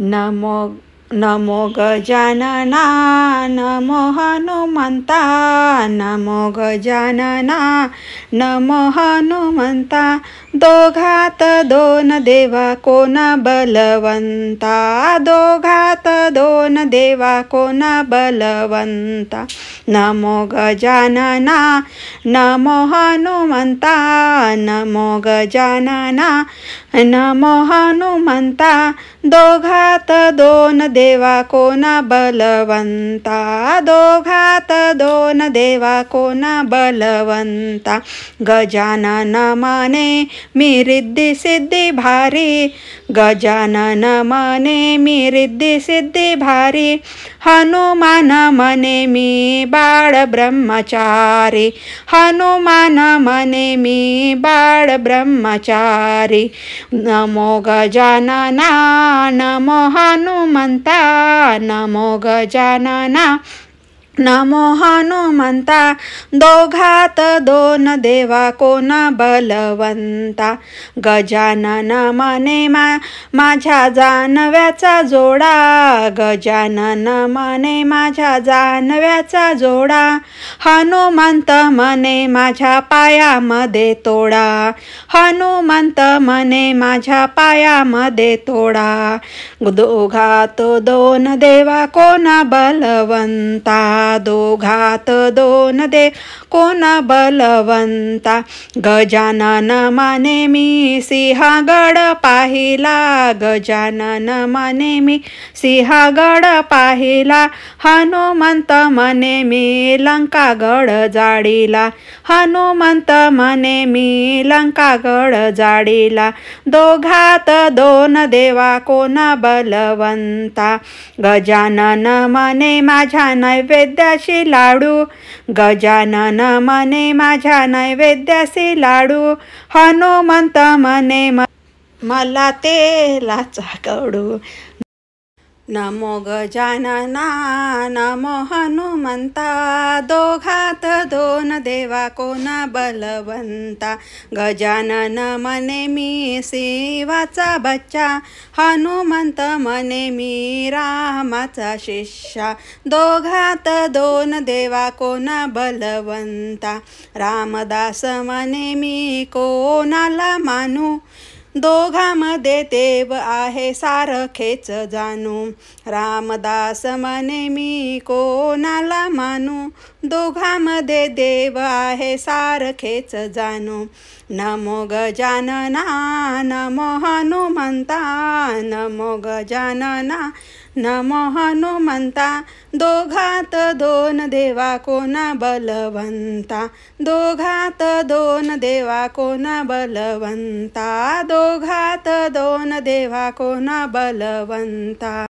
नमो नमो गजानना नमो हनुमंता नमो गजानना नमो हनुमंता दोघात दोन देवा कोण बलवंता दोघात दोन देवा कोण बलवंता नमो गजानना नमो हनुमंता नमो गजानना नमो हनुमंता दोघात दोन देवा कोना बलवंता दोघात दोन देवा कोना बलवंता गजानन मने मी रिद्धी सिद्धी भारी गजानन मने मी रिद्धी सिद्धी भारी हनुमान मने मी बाळ ब्रह्मचारी हनुमान मने मी बाळ ब्रह्मचारी नमो गजानना नमो हनुमंत नमो गजानना नमो हनुमंता दोघात दोन देवा कोण बलवंता गजानन मने मा माझ्या जानव्याचा जोडा गजानन मने माझ्या जानव्याचा जोडा हनुमंत मने माझ्या पायामध्ये तोडा हनुमंत मने माझ्या पायामध्ये तोडा दोघात दोन देवा कोण बलवंता दोघात दोन दे कोण बलवंता गजानन माने मी सिंहागड पाहिला गजानन माने मी सिंहागड पाहिला हनुमंत मने मी लंकागड जाडीला हनुमंत मने मी लंकागड जाडीला दोघात दोन देवा कोण बलवंता गजानन मने माझ्या नैवेद्य लाडू गजानन मने माझ्या नैवेद्याशी लाडू हनुमंत मने मला तेलाचा कडू नमो गजानना नमो हनुमंता दोघात दोन देवा कोना बलवंता गजानन मने मी शिवाचा बच्चा हनुमंत मने मी रामाचा शिष्या दोघात दोन देवा कोना बलवंता रामदास मने मी कोणाला मानू दोघामध्ये देव आहे सारखेच जाणू रामदास मने मी कोणाला मानू दोघामध्ये देव आहे सारखेच जाणू नमो गजानना नमो हनुमंता नमो गजानना नमो हनुमंता दोघात दोन देवा कोना बलवंता दोघात दोन देवा कोना बलवंता दोघात दोन देवा कोना बलवंता